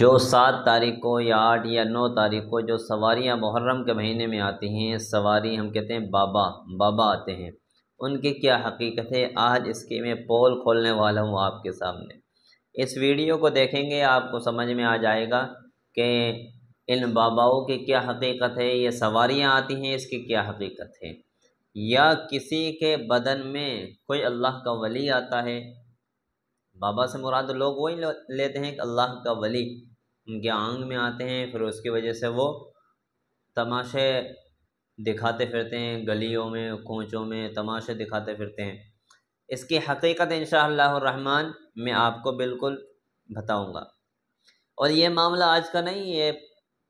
जो सात तारीख को या आठ या नौ तारीख को जो सवारियाँ मुहर्रम के महीने में आती हैं सवारी हम कहते हैं बाबा बाबा आते हैं उनकी क्या हकीकत है आज इसके मैं पोल खोलने वाला हूँ आपके सामने इस वीडियो को देखेंगे आपको समझ में आ जाएगा कि इन बाबाओं की क्या हकीकत है ये सवारियाँ आती हैं इसकी क्या हकीकत है या किसी के बदन में कोई अल्लाह का वली आता है बाबा से मुराद लोग वही लेते हैं कि अल्लाह का वली उनके आंग में आते हैं फिर उसकी वजह से वो तमाशे दिखाते फिरते हैं गलियों में कोचों में तमाशे दिखाते फिरते हैं इसकी हकीकत इन रहमान मैं आपको बिल्कुल बताऊंगा और ये मामला आज का नहीं ये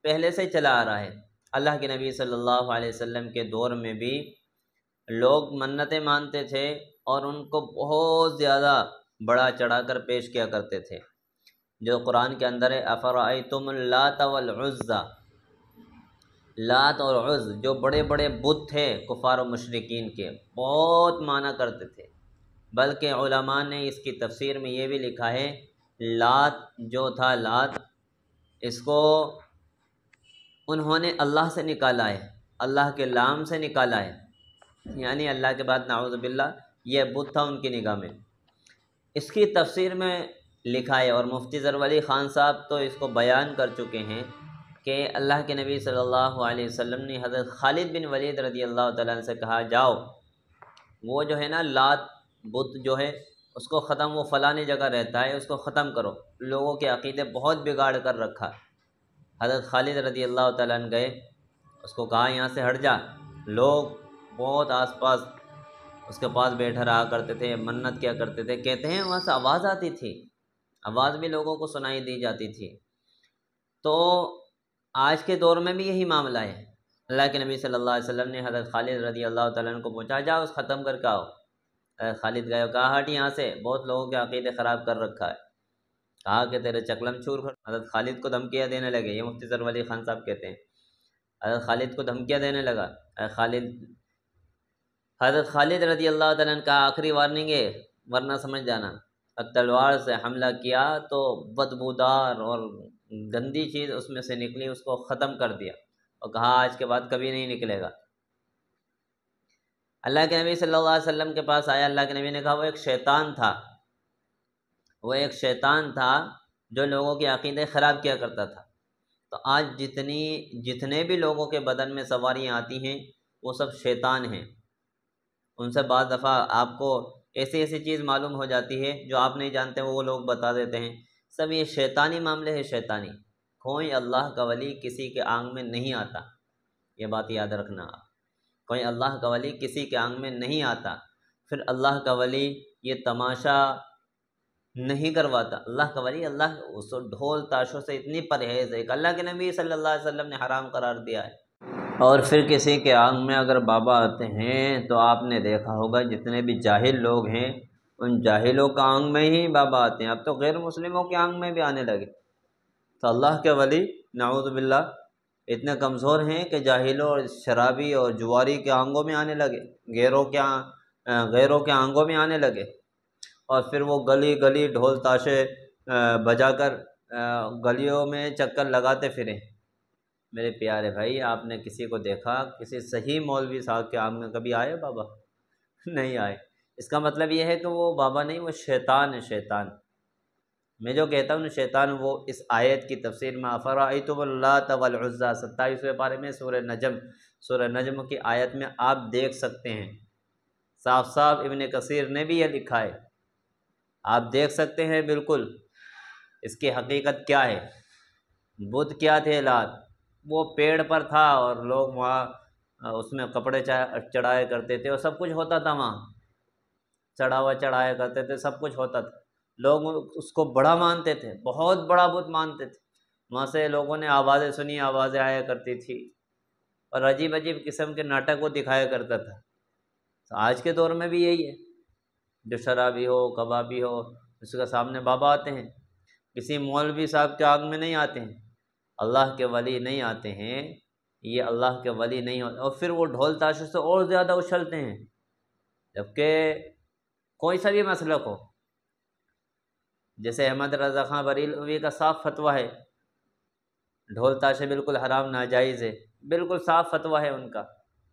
पहले से चला आ रहा है अल्लाह के नबी सल्लल्लाहु अलैहि वसल्लम के दौर में भी लोग मन्नतें मानते थे और उनको बहुत ज़्यादा बढ़ा चढ़ाकर पेश किया करते थे जो कुरान के अंदर है अफ़राई तुम लात वज़ा लात और उज़ जो बड़े बड़े बुत थे कुफार और मशरकिन के बहुत माना करते थे बल्कि ने इसकी तफसीर में ये भी लिखा है लात जो था लात इसको उन्होंने अल्लाह से निकाला है अल्लाह के लाम से निकाला है यानी अल्लाह के बाद नाउज़बिल्ला यह बुत था उनकी निगाह में इसकी तफसीर में लिखा है और मुफ्ती ज़रवली ख़ान साहब तो इसको बयान कर चुके हैं कि अल्लाह के नबी सल्लल्लाहु अलैहि वसल्लम ने हज़रत खालिद बिन वलीद रदी अल्लाह ताला से कहा जाओ वो जो है ना लात बुत जो है उसको ख़त्म वो फलाने जगह रहता है उसको ख़त्म करो लोगों के अकीदे बहुत बिगाड़ कर रखा हज़रत खालिद रदी अल्लाह ताला गए उसको कहा यहाँ से हट जा लोग बहुत आसपास उसके पास बैठा रहा करते थे मन्नत क्या करते थे कहते हैं वहाँ से आवाज़ आती थी आवाज़ भी लोगों को सुनाई दी जाती थी तो आज के दौर में भी यही मामला है अल्लाह के नबी सल्लल्लाहु अलैहि वसल्लम ने हज़रत खालिद रदी अल्लाह तन को पहुँचा जाओ उस ख़त्म करके आओ हज़रत खालिद गए कहा हट यहाँ से बहुत लोगों के अकीदे ख़राब कर रखा है कहा कि तेरे चकलम चूर हज़रत खालिद को धमकियाँ देने लगे ये मुफ्ती सरवली वली खान साहब कहते हैं हज़रत खालिद को धमकियाँ देने लगा खालिद हज़रत खालिद रजी अल्लाह तन का आखिरी वार्निंग है वरना समझ जाना अब तलवार से हमला किया तो बदबूदार और गंदी चीज़ उसमें से निकली उसको ख़त्म कर दिया और कहा आज के बाद कभी नहीं निकलेगा अल्लाह के नबी सल्लल्लाहु अलैहि वसल्लम के पास आया अल्लाह के नबी ने कहा वो एक शैतान था वो एक शैतान था जो लोगों के अकीदे ख़राब किया करता था तो आज जितनी जितने भी लोगों के बदन में सवारियाँ आती हैं वो सब शैतान हैं उनसे बाद दफ़ा आपको ऐसी ऐसी चीज़ मालूम हो जाती है जो आप नहीं जानते वो लोग बता देते हैं सब ये शैतानी मामले है शैतानी कोई अल्लाह का वली किसी के आंग में नहीं आता ये बात याद रखना आप कोई अल्लाह का वली किसी के आंग में नहीं आता फिर अल्लाह का वली ये तमाशा नहीं करवाता अल्लाह का वली अल्लाह उस ढोल ताशों से इतनी परहेज़ है अल्लाह के नबी सल्लल्लाहु अलैहि वसल्लम ने हराम करार दिया है और फिर किसी के आंग में अगर बाबा आते हैं तो आपने देखा होगा जितने भी जाहिल लोग हैं उन जाहिलों का आंग में ही बाबा आते हैं अब तो गैर मुस्लिमों के आंग में भी आने लगे तो अल्लाह के वली नाउदबिल्ला इतने कमज़ोर हैं कि जाहिलों और शराबी और जुआरी के आंगों में आने लगे गैरों के गैरों के आंगों में आने लगे और फिर वो गली गली ढोल ताशे बजाकर गलियों में चक्कर लगाते फिरें मेरे प्यारे भाई आपने किसी को देखा किसी सही मौलवी साहब के आम में कभी आए बाबा नहीं आए इसका मतलब यह है कि वो बाबा नहीं वो शैतान है शैतान मैं जो कहता हूँ शैतान वो इस आयत की तफसीर में आफ़र आई फ़रातुल्ला तवलज़ा सत्ताईसवें पारे में सूर नजम सूर नजम की आयत में आप देख सकते हैं साफ साफ इबन कसीर ने भी यह लिखा है आप देख सकते हैं बिल्कुल इसकी हकीकत क्या है बुध क्या थे लात वो पेड़ पर था और लोग वहाँ उसमें कपड़े चढ़ाया करते थे और सब कुछ होता था वहाँ चढ़ावा चढ़ाया करते थे सब कुछ होता था लोग उसको बड़ा मानते थे बहुत बड़ा बुत मानते थे वहाँ से लोगों ने आवाज़ें सुनी आवाज़ें आया करती थी और अजीब अजीब किस्म के नाटक वो दिखाया करता था तो आज के दौर में भी यही है जो शराबी हो कबाबी हो उसके सामने बाबा आते हैं किसी मौलवी साहब के आग में नहीं आते हैं अल्लाह के वली नहीं आते हैं ये अल्लाह के वली नहीं होते और फिर वो ढोल ताशों से और ज़्यादा उछलते हैं जबकि कोई सा भी मसल को जैसे अहमद रज़ा खां बरेलवी का साफ़ फतवा है ढोल ताशे बिल्कुल हराम नाजायज़ है बिल्कुल साफ़ फतवा है उनका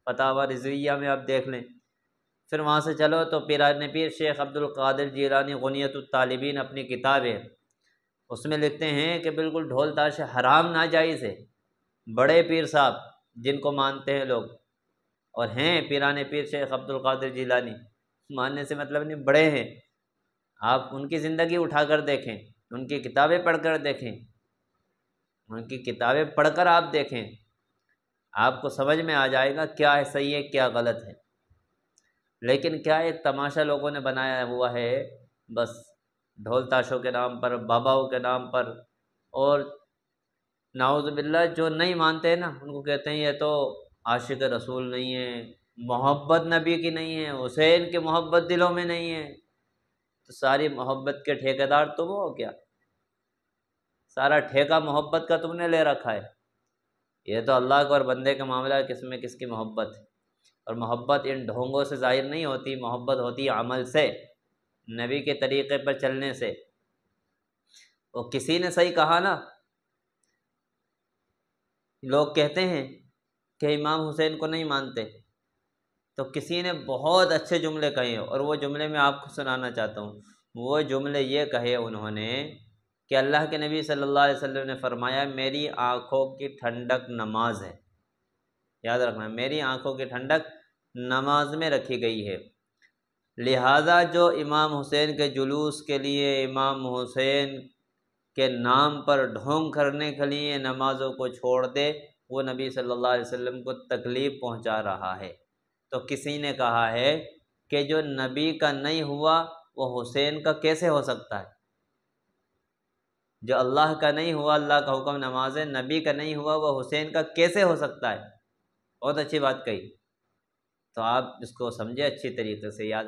फतावा रजविया में आप देख लें फिर वहाँ से चलो तो पिरान पीर शेख अब्दुल जीरानी जीलानी गनीत तालिबीन अपनी किताबें उसमें लिखते हैं कि बिल्कुल ढोल ताश हराम ना नाजायज़ है बड़े पीर साहब जिनको मानते हैं लोग और हैं पीरान पीर शेख अब्दुल कादिर जिलानी मानने से मतलब नहीं बड़े हैं आप उनकी ज़िंदगी उठा कर देखें उनकी किताबें पढ़ कर देखें उनकी किताबें पढ़ कर आप देखें आपको समझ में आ जाएगा क्या है सही है क्या गलत है लेकिन क्या एक तमाशा लोगों ने बनाया हुआ है बस ढोल ताशों के नाम पर बाबाओं के नाम पर और नाउज़बिल्ला जो नहीं मानते हैं ना उनको कहते हैं ये तो आशिक रसूल नहीं है मोहब्बत नबी की नहीं है हुसैन की मोहब्बत दिलों में नहीं है तो सारी मोहब्बत के ठेकेदार तुम हो क्या सारा ठेका मोहब्बत का तुमने ले रखा है ये तो अल्लाह के और बंदे का मामला किस में किसकी मोहब्बत है और मोहब्बत इन ढोंगों से ज़ाहिर नहीं होती मोहब्बत होती अमल से नबी के तरीक़े पर चलने से और किसी ने सही कहा ना लोग कहते हैं कि इमाम हुसैन को नहीं मानते तो किसी ने बहुत अच्छे जुमले कहे और वो जुमले मैं आपको सुनाना चाहता हूँ वो जुमले ये कहे उन्होंने कि अल्लाह के नबी सल्लल्लाहु अलैहि वसल्लम ने फरमाया मेरी आँखों की ठंडक नमाज है याद रखना मेरी आँखों की ठंडक नमाज में रखी गई है लिहाजा जो इमाम हुसैन के जुलूस के लिए इमाम हुसैन के नाम पर ढोंग करने के लिए नमाज़ों को छोड़ दे वो नबी सल्लल्लाहु अलैहि वसल्लम को तकलीफ़ पहुंचा रहा है तो किसी ने कहा है कि जो नबी का नहीं हुआ वो हुसैन का कैसे हो सकता है जो अल्लाह का नहीं हुआ अल्लाह का हुक्म नमाज है नबी का नहीं हुआ वह हुसैन का कैसे हो सकता है बहुत अच्छी बात कही तो आप इसको समझे अच्छी तरीके से याद